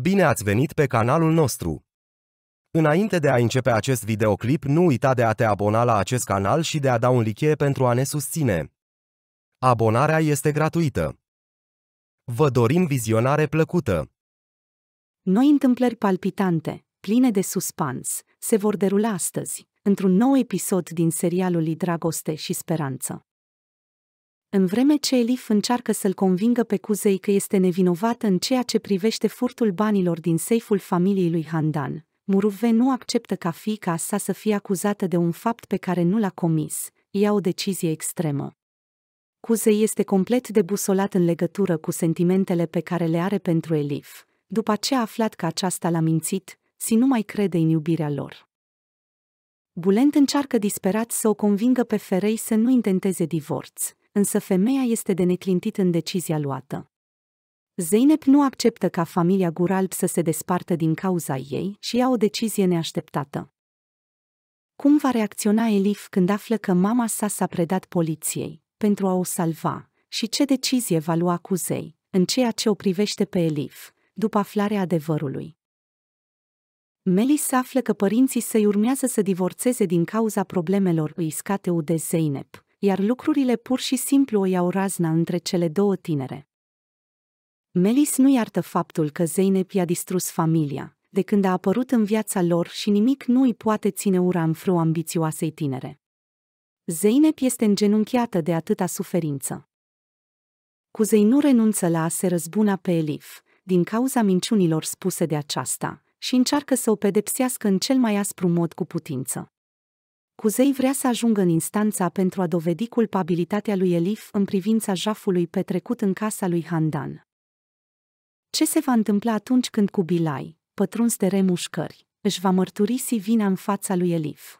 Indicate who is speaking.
Speaker 1: Bine ați venit pe canalul nostru! Înainte de a începe acest videoclip, nu uita de a te abona la acest canal și de a da un like pentru a ne susține. Abonarea este gratuită. Vă dorim vizionare plăcută!
Speaker 2: Noi întâmplări palpitante, pline de suspans, se vor derula astăzi, într-un nou episod din serialul Dragoste și Speranță. În vreme ce Elif încearcă să-l convingă pe Cuzei că este nevinovat în ceea ce privește furtul banilor din seiful familiei lui Handan, Muruve nu acceptă ca fiica sa să fie acuzată de un fapt pe care nu l-a comis, ia o decizie extremă. Cuzei este complet debusolat în legătură cu sentimentele pe care le are pentru Elif, după ce a aflat că aceasta l-a mințit, si nu mai crede în iubirea lor. Bulent încearcă disperat să o convingă pe Ferei să nu intenteze divorț, însă femeia este de neclintit în decizia luată. Zeynep nu acceptă ca familia Guralb să se despartă din cauza ei și ia o decizie neașteptată. Cum va reacționa Elif când află că mama sa s-a predat poliției pentru a o salva și ce decizie va lua cu Zei în ceea ce o privește pe Elif după aflarea adevărului? Melis află că părinții săi urmează să divorțeze din cauza problemelor îi de Zeynep, iar lucrurile pur și simplu o iau razna între cele două tinere. Melis nu iartă faptul că Zeynep i-a distrus familia, de când a apărut în viața lor și nimic nu îi poate ține ura în frâu ambițioasei tinere. Zeynep este îngenunchiată de atâta suferință. Cuzei nu renunță la a se răzbuna pe Elif, din cauza minciunilor spuse de aceasta, și încearcă să o pedepsească în cel mai aspru mod cu putință. Cuzei vrea să ajungă în instanța pentru a dovedi culpabilitatea lui Elif în privința jafului petrecut în casa lui Handan. Ce se va întâmpla atunci când Cubilai, pătruns de remușcări, își va mărturisi vina în fața lui Elif?